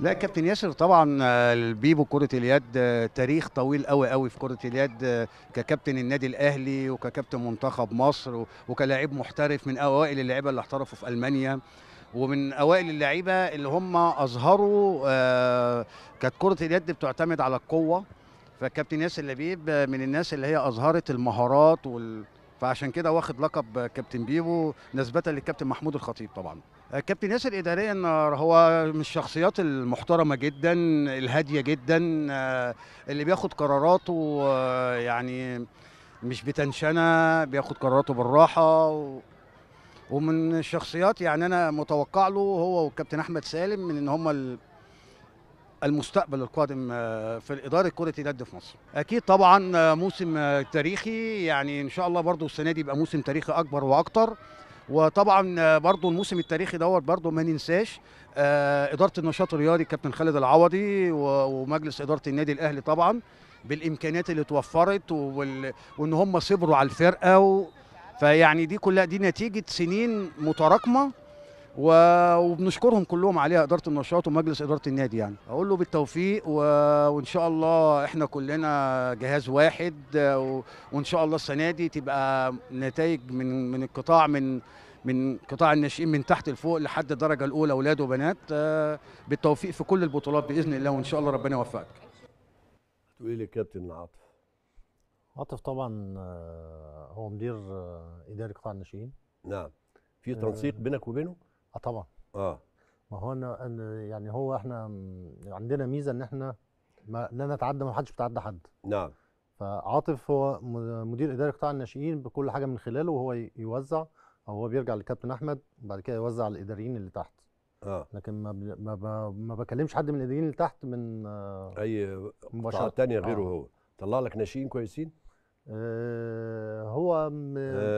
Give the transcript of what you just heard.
لا كابتن ياسر طبعا آه، البيبو كره اليد آه، تاريخ طويل قوي قوي في كره اليد آه، ككابتن النادي الاهلي وككابتن منتخب مصر وكلاعب محترف من اوائل اللعيبه اللي احترفوا في المانيا ومن اوائل اللعيبه اللي هم اظهروا كانت كره اليد بتعتمد على القوه فكابتن ياسر لبيب من الناس اللي هي اظهرت المهارات وال... فعشان كده واخد لقب كابتن بيبو نسبه للكابتن محمود الخطيب طبعا كابتن ياسر اداريا هو من الشخصيات المحترمه جدا الهاديه جدا آه، اللي بياخد قراراته آه، يعني مش بتنشنه بياخد قراراته بالراحه و... ومن الشخصيات يعني انا متوقع له هو والكابتن احمد سالم من ان هم المستقبل القادم آه، في اداره كره اليد في مصر. اكيد طبعا موسم تاريخي يعني ان شاء الله برضو السنه دي يبقى موسم تاريخي اكبر واكتر وطبعا آه، برضو الموسم التاريخي دوت برضو ما ننساش آه، اداره النشاط الرياضي كابتن خالد العوضي ومجلس اداره النادي الاهلي طبعا بالامكانيات اللي اتوفرت وال... وان هم صبروا على الفرقه و... فيعني دي كلها دي نتيجه سنين متراكمه وبنشكرهم كلهم عليها اداره النشاط ومجلس اداره النادي يعني اقول له بالتوفيق و... وان شاء الله احنا كلنا جهاز واحد و... وان شاء الله السنه دي تبقى نتائج من من القطاع من من قطاع الناشئين من تحت لفوق لحد الدرجه الاولى اولاد وبنات بالتوفيق في كل البطولات باذن الله وان شاء الله ربنا يوفقك تقول لي كابتن عاطف عاطف طبعا آه، هو مدير آه، اداري قطاع الناشئين نعم في تنسيق آه. بينك وبينه اه طبعا اه ما هو انا يعني هو احنا عندنا ميزه ان احنا ما لا نتعدى ما حدش بيتعدى حد نعم فعاطف هو مدير اداري قطاع الناشئين بكل حاجه من خلاله وهو يوزع او هو بيرجع للكابتن احمد وبعد كده يوزع على الاداريين اللي تحت اه لكن ما ما, ما بكلمش حد من الاداريين اللي تحت من آه، اي مباشره تانية غيره آه. هو طلع لك ناشئين كويسين آه هو م... آه